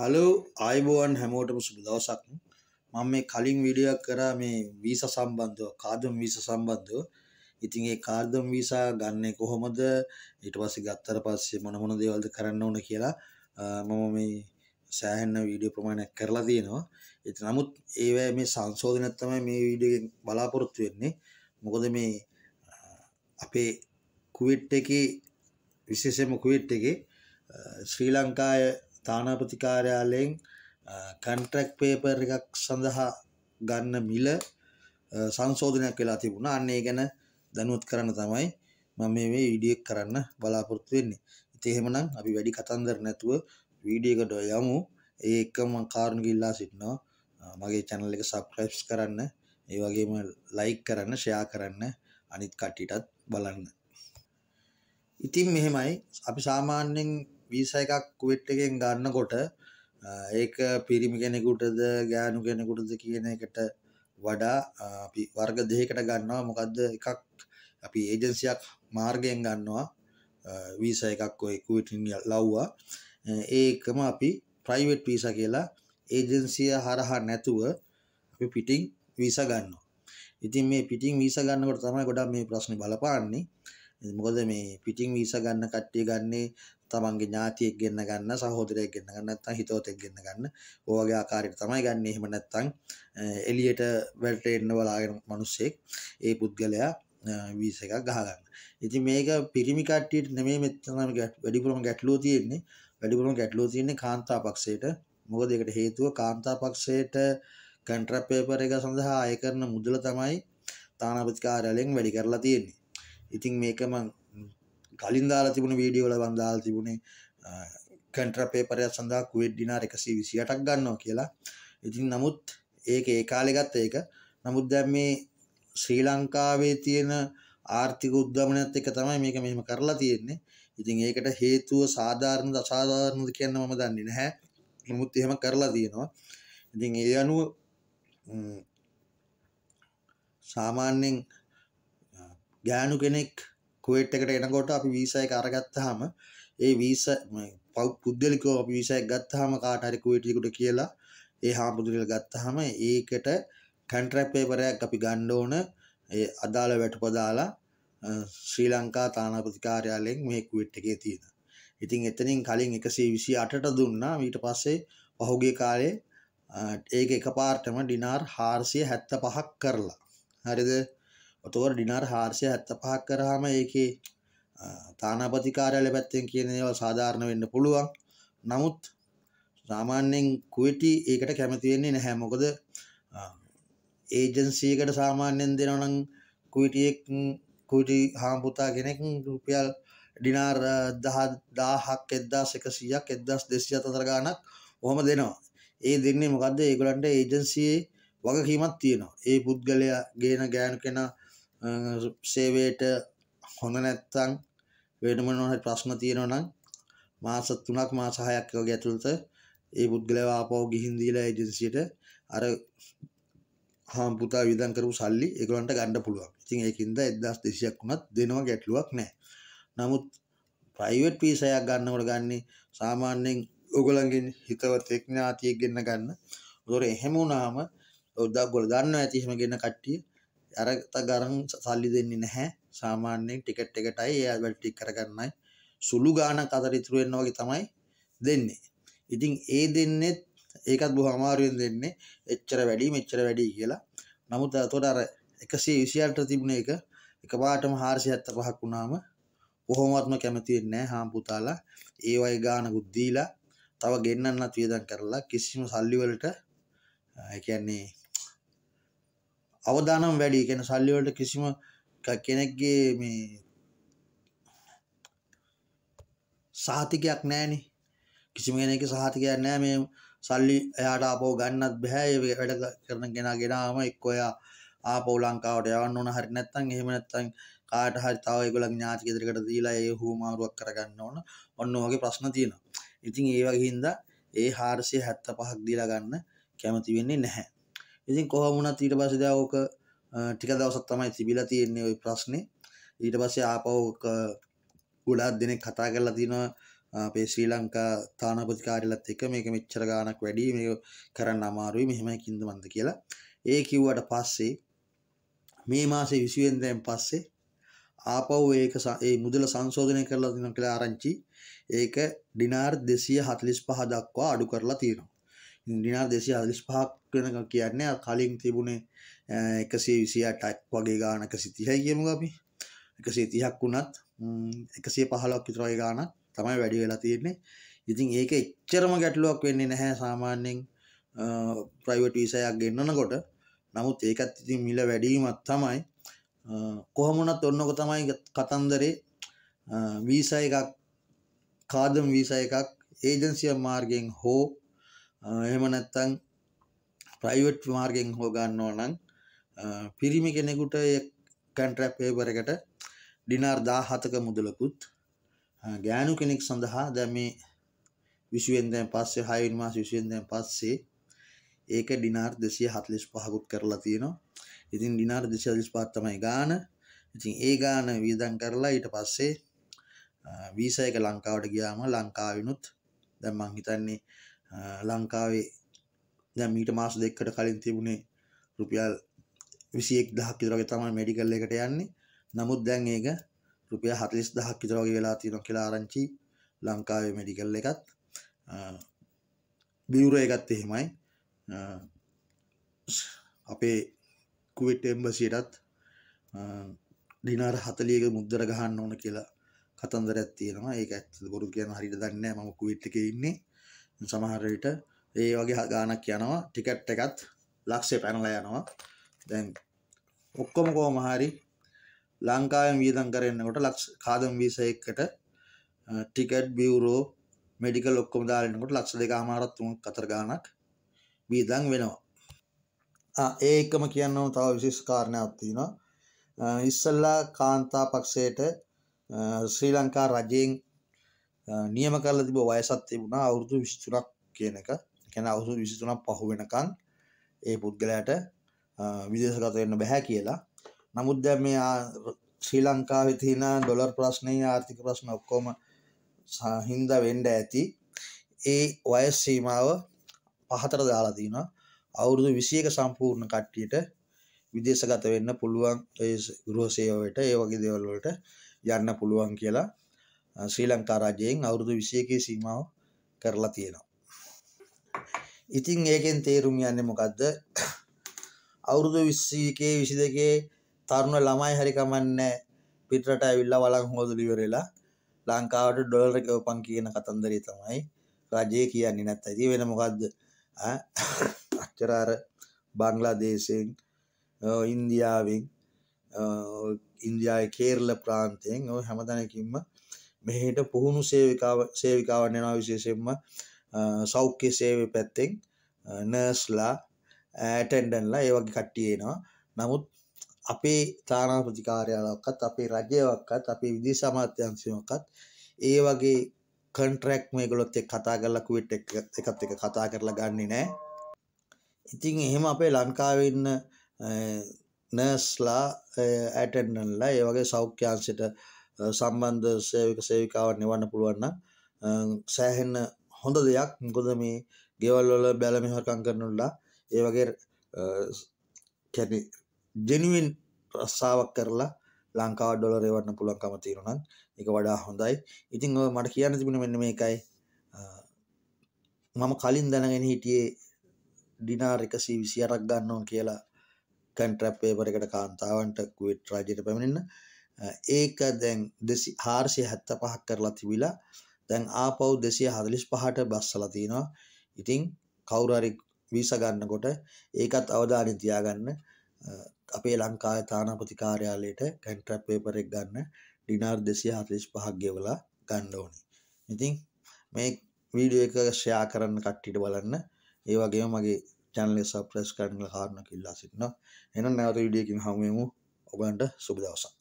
Hello ආයිබෝවන් හැමෝටම සුබ දවසක් මම මේ කලින් විඩියක් කරා මේ වීස සම්බන්ධව කාදම් වීස සම්බන්ධව ඉතින් ඒ කාර්දම් වීසා ගන්නේ කොහොමද ඊට පස්සේ ගත්තර පස්සේ මොන මොන දේවල්ද කරන්න ඕන කියලා මම මේ සෑහෙන්න වීඩියෝ ප්‍රමාණයක් කරලා තියෙනවා ඉතින් නමුත් ඒවැ මේ සංශෝධනයක් තමයි මේ වීඩියෝ බලාපොරොත්තු වෙන්නේ මොකද මේ අපේ කුවිට් එකේ විශේෂයෙන්ම කුවිට් එකේ ශ්‍රී ලංකාවේ තානාපති කාර්යාලයෙන් කන්ට්‍රැක් පේපර් එකක් සඳහා ගන්න මිල සංශෝධනයක් වෙලා තිබුණා. අන්න ඒ ගැන දැනුවත් කරන්න තමයි මම මේ මේ වීඩියෝ කරන්න බලාපොරොත්තු වෙන්නේ. ඉතින් එහෙමනම් අපි වැඩි කතන්දර නැතුව වීඩියෝ එකට යමු. ඒ එක්කම මම කාරුණික ඉල්ලා සිටිනවා. මගේ channel එක subscribe කරන්න, ඒ වගේම like කරන්න, share කරන්න අනිත් කට්ටියටත් බලන්න. ඉතින් මෙහෙමයි අපි සාමාන්‍යයෙන් වීස එකක් කුවෙට් එකෙන් ගන්නකොට ඒක පිරිමි කෙනෙකුටද ගෑනු කෙනෙකුටද කියන එකට වඩා අපි වර්ග දෙහකට ගන්නවා මොකක්ද එකක් අපි ඒජන්සියක් මාර්ගයෙන් ගන්නවා වීස එකක් ඔය කුවටින් ලව්වා ඒකම අපි ප්‍රයිවට් වීස කියලා ඒජන්සිය හරහා නැතුව අපි පිටිං වීස ගන්නවා ඉතින් මේ පිටිං වීස ගන්නකොට තමයි ගොඩක් මේ ප්‍රශ්නේ බලපාන්නේ මොකද මේ පිටිං වීස ගන්න කට්ටිය ගන්නේ තමන්ගේ ඥාතියෙක් ගෙන්න්න ගන්න සහෝදරයක් ගෙන්න්න ගන්න නැත්තම් හිතවතෙක් ගෙන්න්න ගන්න ඕවගේ ආකාරයට තමයි ගන්න එහෙම නැත්තම් එලියට වැල්ට එන්න බලාගෙන මනුස්සෙක් ඒ පුද්ගලයා වීස එකක් ගහගන්න ඉති මේක පිරිමිකට්ටියට නෙමේ මෙතනම වැඩිපුරම ගැටලෝ තියෙන්නේ වැඩිපුරම ගැටලෝ තියන්නේ කාන්තා පක්ෂයට මොක දෙකට හේතුව කාන්තා පක්ෂයට කැන්ට්‍රපේපර එක සඳහා අය කරන මුදල තමයි තානාපතිකාරලෙන් වැඩි කරලා තියෙන්නේ ඉතින් මේකමං කලින් දාලා තිබුණ වීඩියෝල වන්දාල් තිබුණේ කන්ට්‍ර පේපරයක් සඳහා කුවෙඩ්ඩිනා එකසි විසියටක් ගන්නවා කියලා ඉතින් නමුත් ඒක ඒ කාලෙගත් ඒක නමුත් දැන් මේ ශ්‍රී ලංකාවේ තියෙන ආර්ථික උද්ධමනයත් එක තමයි මේක මෙහෙම කරලා තියෙන්නේ ඉතින් ඒකට හේතුව සාධාරණ අසාධාරණද කියන්න මම දන්නේ නැහැ නමුත් එහෙම කරලා තියෙනවා ඉතින් ඒ අනුව සාමාන්‍යයෙන් ගෑනු කෙනෙක් කුවේට් එකට එනකොට අපි වීසා එක අරගත්තාම ඒ වීසා පුද්ගලිකව අපි වීසා එක ගත්තාම කාට හරි කුවේටියෙකුට කියලා ඒ හාමුදුරුවෝ ගත්තාම ඒකට කන්ට්‍රැක්ට් පේපර් එකක් අපි ගන්න ඕන ඒ අදාළ වැටුපදාලා ශ්‍රී ලංකා තානාපති කාර්යාලයෙන් මේ කුවේට් එකේ තියෙන. ඉතින් එතනින් කලින් 128ට දුන්නා ඊට පස්සේ පහුගිය කාලේ ඒක එකපාරටම ඩිනාර් 475ක් කරලා. හරිද? ඔතකොට ඩිනර් 475ක් කරාම ඒකේ තානාපති කාර්යාලය පැත්තෙන් කියන ඒවා සාධාරණ වෙන්න පුළුවන්. නමුත් සාමාන්‍යයෙන් කුවටි ඒකට කැමති වෙන්නේ නැහැ. මොකද ඒජන්සි එකට සාමාන්‍යයෙන් දෙනවා නම් කුවිටියෙක් කුවිටි හාම්පුතා කෙනෙක් රුපියල් ඩිනාර් 10000ක් 1100ක් 1200 අතර ගාණක් ඔහම දෙනවා. ඒ දෙන්නේ මොකද්ද? ඒගොල්ලන්ට ඒජන්සියේ වගකීමක් තියෙනවා. ඒ පුද්ගලයා ගේන ගෑනු කෙනා සේවයට හොඳ නැත්තං වෙනම නොහට ප්‍රශ්න තියෙනනම් මාස තුනක් මාසාහයක් වගේ ඇතුළත ඒ පුද්ගලවා අපව ගිහින්දීලා ඒජන්සියට අර හාම්පුතා විදන් කරපු සල්ලි එකලන්ට ගණ්ඩ පුළුවන් ඉතින් ඒකින්ද එදස් දෙසියක් වුණත් දෙනවා ගැටලුවක් නෑ නමුත් ප්‍රයිවට් පිසයක් ගන්නවට ගන්නේ සාමාන්‍යයෙන් ඔගලගෙන් හිතවත් එක්ඥාතියක් ගන්න ගන්න දොර එහෙම වුණාම ඔදක් ගොල දන්න ඇතිහම ගන්න කට්ටිය අරත ගරන් සල්ලි දෙන්නේ නැහැ සාමාන්‍යෙන් ටිකට් එකටයි එයා වැල්ටි කරගන්නයි සුළු ගාන කතර ඉතුරුවෙන්න වගේ තමයි දෙන්නේ ඉතින් ඒ දෙන්නෙත් ඒකත් බොහ අමාරුවෙන් දෙන්නේ එච්චර වැඩි මෙච්චර වැඩි කියලා නමුත් තොට අර එකසේ විසිල්ට තිබුණ එක එක පාටම හාරසි ඇත්ත පහක් වුණාම පොහොමත්ම කැමතිවෙන්නෑ හාම්පුතාලා ඒවයි ගාන ගුද්දීලා තව ගෙන්න්නත් වියදන් කරලා කිසිම සල්ලිවලට කියන්නේ අවධානම් වැඩි කැන සල්ලිවලට කිසිම කෙනෙක්ගේ මේ සාතිකයක් නෑනේ කිසිම කෙනෙක සහතිකයක් නෑ මේ සල්ලි එයාට අපෝ ගන්නත් බැහැ වැඩ කරන ගෙන ගෙනාම එක්කොයා ආපෝ ලංකාවට යවන්න ඕන හරි නැත්තම් එහෙම නැත්තම් කාට හරි තව ඒගොල්ලන් ඥාති ගෙදරකට දීලා ඒ හුවමාරුවක් කරගන්න ඕන ඔන්න වගේ ප්‍රශ්න තියෙනවා. ඉතින් ඒ වගේ හින්දා ඒ 475ක් දීලා ගන්න කැමති වෙන්නේ නැහැ. ඉතින් කොහොමුණත් ඊට පස්සේ දැන් ඕක ටික දවසක් තමයි තිබිලා තියෙන්නේ ওই ප්‍රශ්නේ ඊට පස්සේ ආපහු ගොඩාක් දෙනෙක් කතා කරලා තිනවා අපේ ශ්‍රී ලංකා තානාපති කාර්යාලයත් එක්ක මේක මෙච්චර ගාණක් වැඩි මේක කරන්න අමාරුයි මෙහෙමයි කින්දමන්ද කියලා ඒ කිව්වට පස්සේ මේ මාසේ 20 වෙනිදාන් පස්සේ ආපහු ඒක ඒ මුදල සංශෝධනය කරලා තියෙනවා කියලා ආරංචි ඒක ඩිනාර් 245 දක්වා අඩු කරලා තියෙනවා ඉන්ඩිනා දෙසි අදලිස් පහක් වෙනක කියන්න කලින් තිබුණේ එකසේ විසියටක් වගේ ගානක සිතිහයි කියමු අපි එකසේ තිහක් වුණත් එකසේ පහලක් විතරයි ගාන තමයි වැඩි වෙලා තියෙන්නේ ඉතින් ඒක එච්චරම ගැටලුවක් වෙන්නේ නැහැ සාමාන්‍යෙන් ප්‍රයිවට විසයක් ගන්නනකොට නමුත් ඒකත් ඉතින් මිල වැඩීමත් තමයි කොහොමුණත් ඔන්නක තමයි කතන්දරේ වීසය එකක් කාදම් වීසය එකක් ඒජන්සිය මාර්ගෙන් හෝ එහෙම නැත්තං ප්‍රයිවට් මාර්ගෙන් හෝ ගන්නෝ නම් පිරිමි කෙනෙකුට කැන්ට්‍රැප් පේපර එකට ඩිනාර් දාහතක මුදලකුත් ගෑනු කෙනෙක් සඳහා දැ මේ විශ්ුවෙන්දැන් පස්සේ හයින් මාස විශයෙන්දැන් පස්සේ ඒක ඩිනාර් දෙසිය හත්ලිස් පහකුත් කරලා තියෙනවා ඉතින් ඩිනාර් දෙසිලිස් පාත්තමයි ගාන ඉතින් ඒ ගාන වීදන් කරලා ඊට පස්සේ වීසයක ලංකාවට ගියාම ලංකාවිනුත් දැම්මං හිතන්නේ ලංකාවේ දැ මීට මාස දෙක්කට කලින් තිබුණේ රුපියල් විසියෙක් දහක් විතරගේ තමයි මඩිකල් එකට යන්නේ නමුත් දැන් ඒක රුපිය හතලිස් දහක් විතරගේ වෙලා තියෙන කියලා ආරංචි ලංකාවේ මඩිකල් එකත් බියවර එකත් එහෙමයි අපේ කුවිට් එම්බසියටත් දිනාර හතලියක මුද්දර ගහන්න ඕන කියලා කතන්දරත් තියෙනවා ඒක ඇත් ගොරු කියන හරිට දන්න මම කුවිට්ක ඉන්නේ සමහර විට ඒ වගේ ගානක් යනවා ටිකට් එකත් ලක්ෂය පැනලා යනවා දැන් ඔක්කොම කොහොම හරි ලංකාවෙන් වියදම් කරනකොට ලක්ෂ කාදම් වීසා එකකට ටිකට් බියුරෝ මෙඩිකල් ඔක්කොම දාලා ඉන්නකොට ලක්ෂ දෙකමාරක් තුනක් අතර ගාණක් වියදම් වෙනවා ඒ එකම කියන්නම තව විශේෂ කාරණයක් තියෙනවා. ඉස්සල්ලා කාන්තා පක්ෂයට ශ්‍රී ලංකා රජයෙන් නියම කරල තිබ වයසත් තිබුණා අවුරුදු විස්තුනක් කියන එක කැන අවුරුදු විසිතුනක් පහු වෙනකං ඒ පුද්ගලයට විදේශගත වෙන්න බැහැ කියලා නමුද්ද මේ ශ්‍රී ලංකාව තින ඩොලර් ප්‍රශ්නය ආර්ථික ප්‍රශ්න ඔක්කොම සහින්ද වෙන්ඩ ඇති ඒ වයස් සීමාව පහතර දාලාතින අවුරුදු විසියක සම්පූර්ණ කට්ටියට විදේශගත වෙන්න පුළුවන් ගෘහසේවට ඒ වගේ දෙවල්වලට යන්න පුළුවන් කියලා ශ්‍රී ලංකා රාජ්‍යයෙන් අවුරුදු 21කේ සීමාව කරලා තියෙනවා. ඉතින් ඒකෙන් තේරුම් යන්නේ මොකද්ද? අවුරුදු 21කේ 22කේ තරුණ ළමයි හරි කමන්නේ පිටරට ඇවිල්ලා වළං හොදලි ඉවරලා ලංකාවට ඩොලර් ගෙවපන් කියන කතන්දරය තමයි රජය කියන්නේ නැත්තම්. ඉතින් වෙන මොකද්ද? අච්චර අර බංග්ලාදේශයෙන් ඉන්දියාවෙන් ඉන්දියාවේ කේරළ ප්‍රාන්තයෙන් ඔය හැමතැනකින්ම මෙහිට පුහුණු සේවිකාව සේවිකාවන් යනා විශේෂෙන්ම සෞඛ්‍ය සේව පැත්තෙන් නර්ස්ලා ඇටන්ඩන්ලා ඒවගේ කට්ටියේනවා නමුත් අපේ තානා ප්‍රතිකාරයාලක්කත් අපේ රජයවක්කත් අපේ විදි සමාත්‍යංශයක්කත් ඒ වගේ කන්ට්‍රැක් මේ ගොලොත් එක් කතා කරලා කුවෙට් එකත් එක කතා කරලා ගන්නේ නෑ ඉතින් එහෙම අපේ ලංකාවෙන්න නර්ස්ලා ඇටන්ඩන්ලා ඒ වගේ සෞඛ්‍යංශයට සම්බන්ධ සේවක සේවිකාවන් එවන්න පුළුවන් සෑහෙන්න හොඳ දෙයක් මොකද මේ ගෙවල් වල බැල මෙහරකම් කරනුලා ඒ වගේ කැටි ජෙනුවින් රස්සාවක් කරලා ලංකාව ඩොලර් එවන්න පුළුවන්කම තියෙනවා නම් ඒක වඩා හොඳයි. ඉතින් ඔය මට කියන්න තිබුණේ මෙන්න මේකයි. මම කලින් දැනගෙන හිටියේ ඩිනාර් 128ක් ගන්න ඕන කියලා කන්ට්‍රැක්ට් පේපර් එකට කාන්තාවන්ට කුවේට් රාජ්‍යයට පැමිණෙන්න. ඒක දැන් හාර්සිය හැත්ත පහක් කරලා තිබිලා දැන් ආපව් දෙසිය හදලිස් පහට බස්සලා තියෙනවා ඉතිං කවුරරි වීස ගන්නකොට ඒකත් අවධානය තියාගන්න අපේ ලංකාය තානාපති කාර්යාලයට කැන්ට්‍රප් පේපරෙක් ගන්න ඩිනාර් දෙසිය හතලිස් පහක් ගෙවලා ගන්න ඕනි ඉතිං මේ වීඩියෝ එක ෂයා කරන්න කට්ටිට බලන්න ඒ වගේම මගේ චැනලෙ සප්‍රස් කරන්න කාරණ කිල්ලා සිටන එනම් නැවත විඩියකින් හමුවමු ඔබන්ට සුබදවසක්